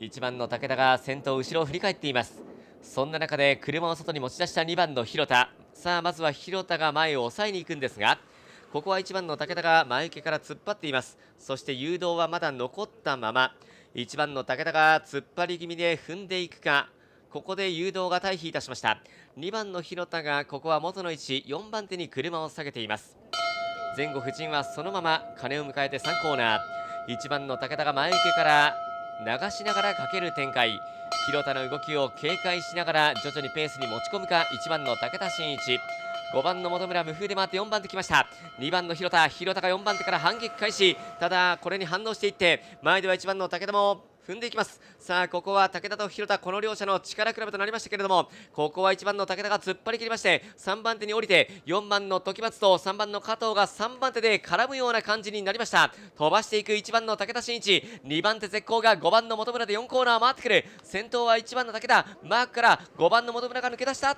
1番の武田が先頭後ろを振り返っていますそんな中で車を外に持ち出した2番の広田さあまずは広田が前を抑えに行くんですがここは1番の武田が前受けから突っ張っていますそして誘導はまだ残ったまま1番の武田が突っ張り気味で踏んでいくかここで誘導が退避いたしました2番の広田がここは元の位置4番手に車を下げています前後夫人はそのまま鐘を迎えて3コーナー1番の武田が前受けから流しながらかける展開広田の動きを警戒しながら徐々にペースに持ち込むか1番の武田真一5番の本村無風で回って4番できました2番の広田広田が4番手から反撃開始ただこれに反応していって前では1番の武田も踏んでいきますさあここは武田と広田この両者の力比べとなりましたけれどもここは1番の武田が突っ張り切りまして3番手に降りて4番の時松と3番の加藤が3番手で絡むような感じになりました飛ばしていく1番の武田真一2番手絶好が5番の本村で4コーナー回ってくる先頭は1番の武田マークから5番の本村が抜け出した